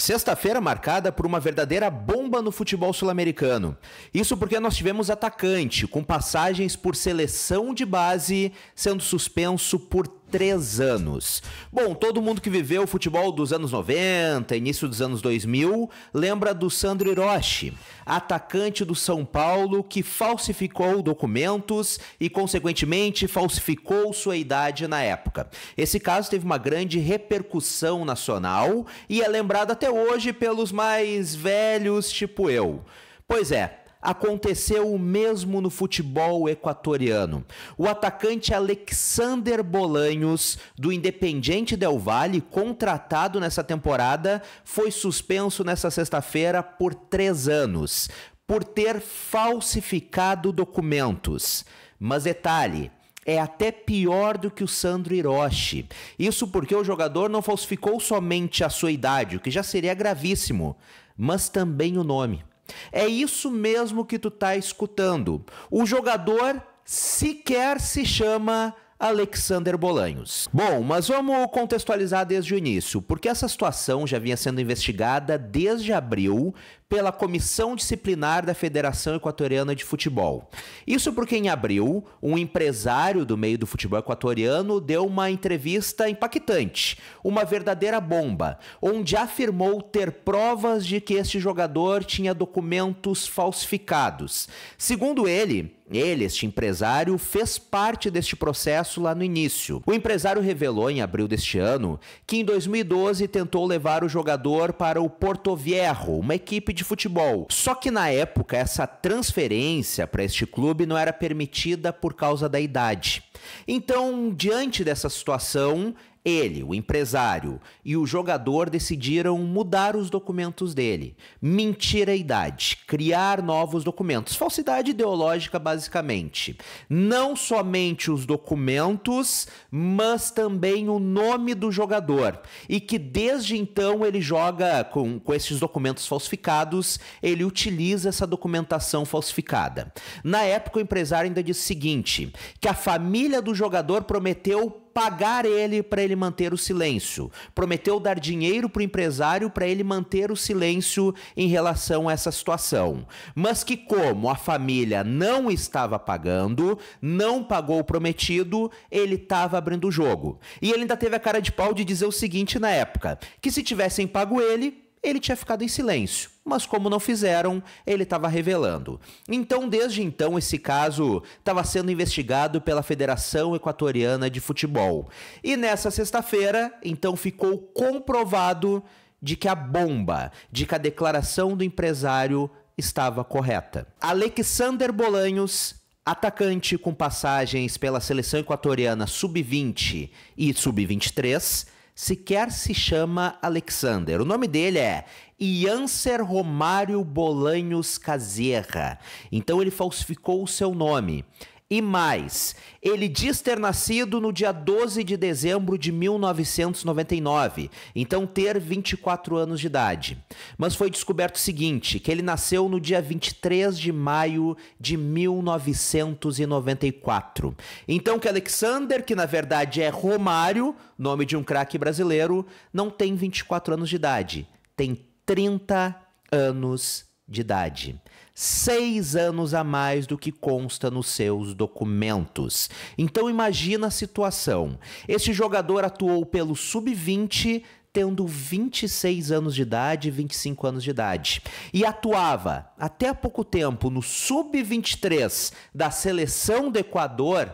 Sexta-feira marcada por uma verdadeira bomba no futebol sul-americano. Isso porque nós tivemos atacante com passagens por seleção de base sendo suspenso por três anos. Bom, todo mundo que viveu o futebol dos anos 90, início dos anos 2000, lembra do Sandro Hiroshi, atacante do São Paulo que falsificou documentos e, consequentemente, falsificou sua idade na época. Esse caso teve uma grande repercussão nacional e é lembrado até hoje pelos mais velhos, tipo eu. Pois é, Aconteceu o mesmo no futebol equatoriano. O atacante Alexander Bolanhos, do Independiente Del Valle, contratado nessa temporada, foi suspenso nessa sexta-feira por três anos, por ter falsificado documentos. Mas detalhe, é até pior do que o Sandro Hiroshi. Isso porque o jogador não falsificou somente a sua idade, o que já seria gravíssimo, mas também o nome. É isso mesmo que tu tá escutando. O jogador sequer se chama Alexander Bolanhos. Bom, mas vamos contextualizar desde o início, porque essa situação já vinha sendo investigada desde abril pela Comissão Disciplinar da Federação Equatoriana de Futebol. Isso porque em abril, um empresário do meio do futebol equatoriano deu uma entrevista impactante, uma verdadeira bomba, onde afirmou ter provas de que este jogador tinha documentos falsificados. Segundo ele, ele, este empresário, fez parte deste processo lá no início. O empresário revelou em abril deste ano que em 2012 tentou levar o jogador para o Porto Viejo, uma equipe de de futebol. Só que na época essa transferência para este clube não era permitida por causa da idade. Então, diante dessa situação, ele, o empresário e o jogador decidiram mudar os documentos dele. Mentir a idade, criar novos documentos, falsidade ideológica basicamente. Não somente os documentos, mas também o nome do jogador. E que desde então ele joga com, com esses documentos falsificados, ele utiliza essa documentação falsificada. Na época, o empresário ainda disse o seguinte: que a família do jogador prometeu pagar ele para ele manter o silêncio. Prometeu dar dinheiro para o empresário para ele manter o silêncio em relação a essa situação. Mas que, como a família não estava pagando, não pagou o prometido, ele estava abrindo o jogo. E ele ainda teve a cara de pau de dizer o seguinte na época: que se tivessem pago ele, ele tinha ficado em silêncio, mas como não fizeram, ele estava revelando. Então, desde então, esse caso estava sendo investigado pela Federação Equatoriana de Futebol. E nessa sexta-feira, então ficou comprovado de que a bomba, de que a declaração do empresário estava correta. Alexander Bolanhos atacante com passagens pela seleção equatoriana sub-20 e sub-23, sequer se chama Alexander. O nome dele é Iancer Romário Bolanhos Caserra. Então ele falsificou o seu nome. E mais, ele diz ter nascido no dia 12 de dezembro de 1999, então ter 24 anos de idade. Mas foi descoberto o seguinte, que ele nasceu no dia 23 de maio de 1994. Então que Alexander, que na verdade é Romário, nome de um craque brasileiro, não tem 24 anos de idade, tem 30 anos de idade, seis anos a mais do que consta nos seus documentos. Então imagina a situação. Este jogador atuou pelo sub-20 tendo 26 anos de idade, 25 anos de idade, e atuava até há pouco tempo no sub-23 da seleção do Equador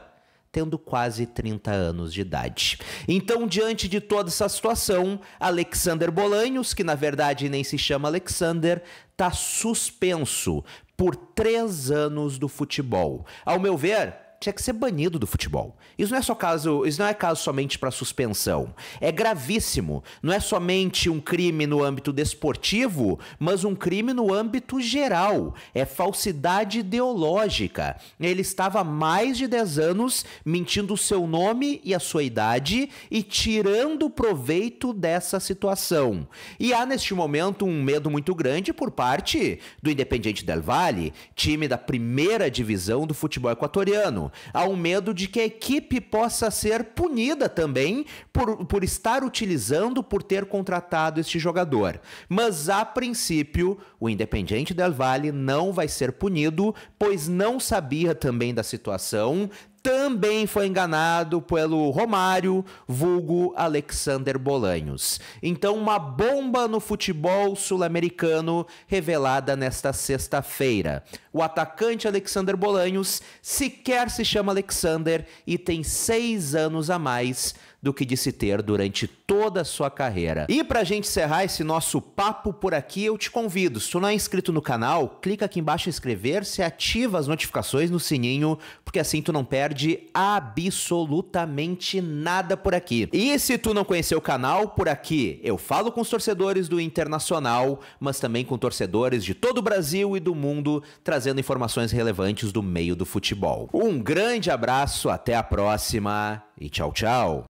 tendo quase 30 anos de idade. Então, diante de toda essa situação, Alexander Bolanhos, que na verdade nem se chama Alexander, está suspenso por três anos do futebol. Ao meu ver, tinha que ser banido do futebol. Isso não é só caso, isso não é caso somente para suspensão. É gravíssimo. Não é somente um crime no âmbito desportivo, mas um crime no âmbito geral. É falsidade ideológica. Ele estava há mais de 10 anos mentindo o seu nome e a sua idade e tirando proveito dessa situação. E há neste momento um medo muito grande por parte do Independiente del Valle, time da primeira divisão do futebol equatoriano, Há um medo de que a equipe possa ser punida também por, por estar utilizando, por ter contratado este jogador. Mas, a princípio, o Independiente Del Valle não vai ser punido, pois não sabia também da situação, também foi enganado pelo Romário, vulgo Alexander Bolanhos. Então, uma bomba no futebol sul-americano revelada nesta sexta-feira. O atacante Alexander Bolanhos sequer se chama Alexander e tem seis anos a mais do que de se ter durante toda a sua carreira. E pra gente encerrar esse nosso papo por aqui, eu te convido, se tu não é inscrito no canal, clica aqui embaixo em inscrever-se, ativa as notificações no sininho, porque assim tu não perde de absolutamente nada por aqui. E se tu não conheceu o canal, por aqui eu falo com os torcedores do Internacional, mas também com torcedores de todo o Brasil e do mundo, trazendo informações relevantes do meio do futebol. Um grande abraço, até a próxima e tchau, tchau.